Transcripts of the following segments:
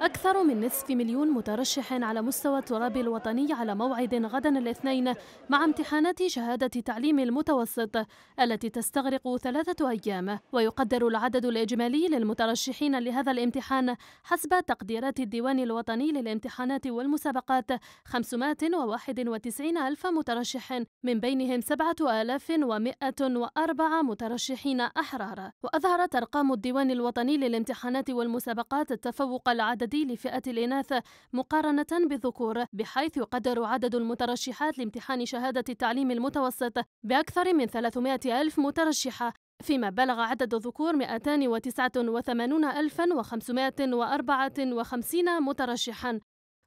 أكثر من نصف مليون مترشح على مستوى التراب الوطني على موعد غدا الاثنين مع امتحانات شهادة تعليم المتوسط التي تستغرق ثلاثة أيام ويقدر العدد الإجمالي للمترشحين لهذا الامتحان حسب تقديرات الديوان الوطني للامتحانات والمسابقات 591 ألف مترشح من بينهم 7104 مترشحين أحرار وأظهرت أرقام الديوان الوطني للامتحانات والمسابقات التفوق العدد العدد لفئة الإناث مقارنة بالذكور بحيث يقدر عدد المترشحات لامتحان شهادة التعليم المتوسط بأكثر من 300 ألف مترشحة فيما بلغ عدد الذكور 289554 مترشحا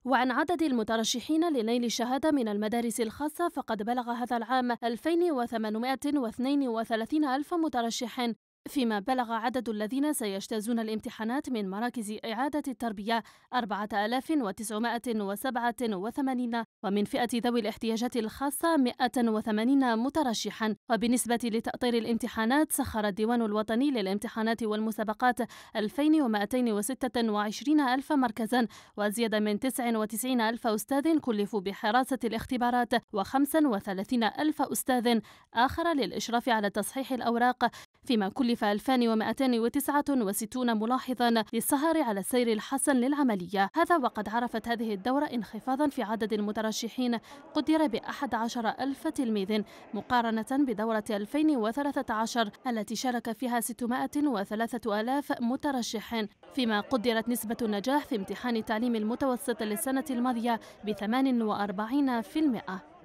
وعن عدد المترشحين لنيل الشهادة من المدارس الخاصة فقد بلغ هذا العام 2832 ألف مترشح فيما بلغ عدد الذين سيجتازون الامتحانات من مراكز إعادة التربية 4987 ومن فئة ذوي الاحتياجات الخاصة 180 مترشحا وبالنسبة لتأطير الامتحانات سخر الديوان الوطني للامتحانات والمسابقات 2226 ألف مركزا وزيد من 99 ألف أستاذ كلفوا بحراسة الاختبارات و35 ألف أستاذ آخر للإشراف على تصحيح الأوراق فيما كلف 2269 ملاحظا للسهر على السير الحسن للعملية هذا وقد عرفت هذه الدورة انخفاضا في عدد المترشحين قدر ب 11 ألف تلميذ مقارنة بدورة 2013 التي شارك فيها 603 ألاف مترشح فيما قدرت نسبة النجاح في امتحان التعليم المتوسط للسنة الماضية ب 48%